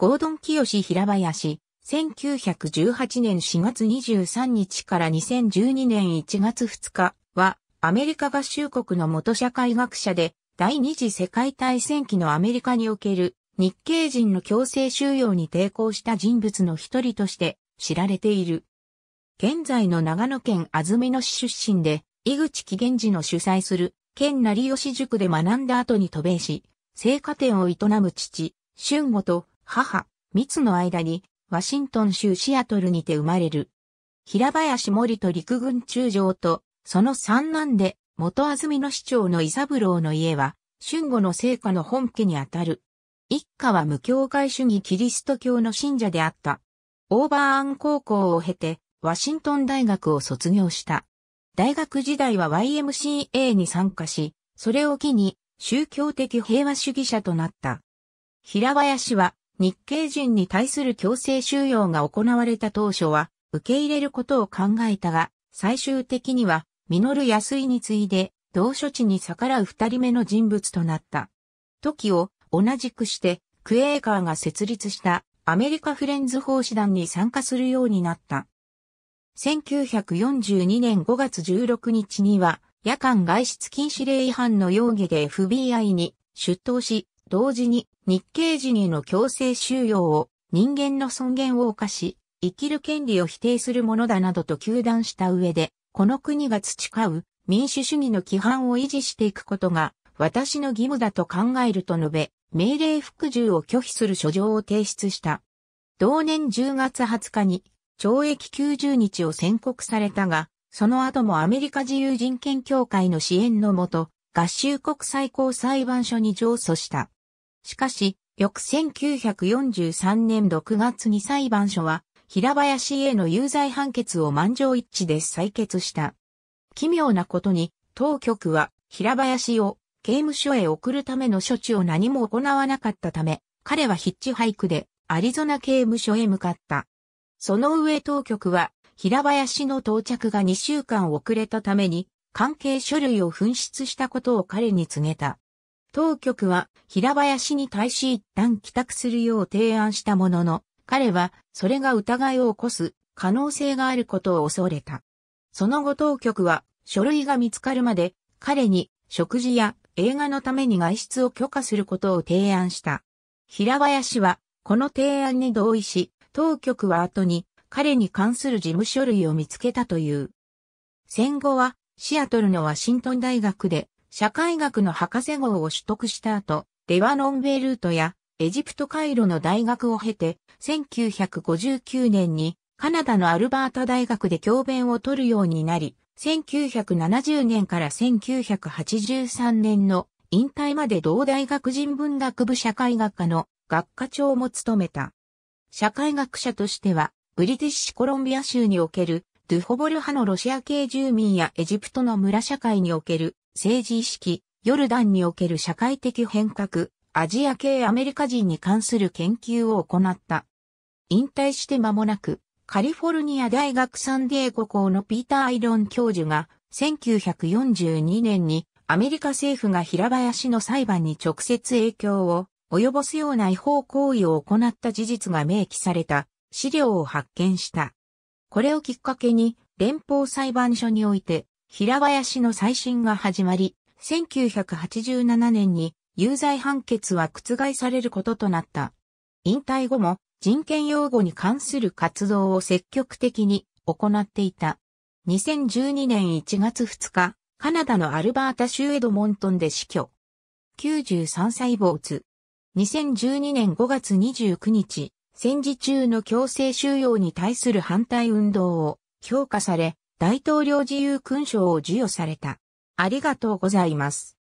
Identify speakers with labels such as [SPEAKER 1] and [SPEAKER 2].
[SPEAKER 1] ゴードン清平林、1918年4月23日から2012年1月2日は、アメリカ合衆国の元社会学者で、第二次世界大戦期のアメリカにおける日系人の強制収容に抵抗した人物の一人として知られている。現在の長野県安曇野市出身で、井口紀元寺の主催する県成吉塾で学んだ後に渡米し、生花店を営む父、俊吾と母、密の間に、ワシントン州シアトルにて生まれる。平林森と陸軍中将と、その三男で、元安曇野市長の伊三郎の家は、春後の聖火の本家にあたる。一家は無教会主義キリスト教の信者であった。オーバーアン高校を経て、ワシントン大学を卒業した。大学時代は YMCA に参加し、それを機に宗教的平和主義者となった。平林は日系人に対する強制収容が行われた当初は、受け入れることを考えたが、最終的には、実安井に次いで、同処置に逆らう二人目の人物となった。時を同じくして、クエーカーが設立したアメリカフレンズ法師団に参加するようになった。1942年5月16日には、夜間外出禁止令違反の容疑で FBI に出頭し、同時に日系人への強制収容を人間の尊厳を犯し、生きる権利を否定するものだなどと糾弾した上で、この国が培う民主主義の規範を維持していくことが私の義務だと考えると述べ、命令服従を拒否する書状を提出した。同年10月20日に懲役90日を宣告されたが、その後もアメリカ自由人権協会の支援のもと、合衆国最高裁判所に上訴した。しかし、翌1943年6月に裁判所は、平林への有罪判決を満場一致で採決した。奇妙なことに、当局は平林を刑務所へ送るための処置を何も行わなかったため、彼はヒッチハイクでアリゾナ刑務所へ向かった。その上当局は平林の到着が2週間遅れたために関係書類を紛失したことを彼に告げた。当局は平林に対し一旦帰宅するよう提案したものの、彼はそれが疑いを起こす可能性があることを恐れた。その後当局は書類が見つかるまで彼に食事や映画のために外出を許可することを提案した。平林はこの提案に同意し、当局は後に彼に関する事務書類を見つけたという。戦後はシアトルのワシントン大学で社会学の博士号を取得した後、レワノンベルートやエジプトカイロの大学を経て、1959年にカナダのアルバータ大学で教鞭を取るようになり、1970年から1983年の引退まで同大学人文学部社会学科の学科長も務めた。社会学者としては、ブリティッシュコロンビア州におけるドゥホボル派のロシア系住民やエジプトの村社会における政治意識、ヨルダンにおける社会的変革、アジア系アメリカ人に関する研究を行った。引退して間もなく、カリフォルニア大学サンディエゴ校のピーター・アイロン教授が、1942年にアメリカ政府が平林の裁判に直接影響を及ぼすような違法行為を行った事実が明記された資料を発見した。これをきっかけに連邦裁判所において平林の再審が始まり、1987年に有罪判決は覆されることとなった。引退後も人権擁護に関する活動を積極的に行っていた。2012年1月2日、カナダのアルバータ州エドモントンで死去。93歳没。2012年5月29日、戦時中の強制収容に対する反対運動を評価され、大統領自由勲章を授与された。ありがとうございます。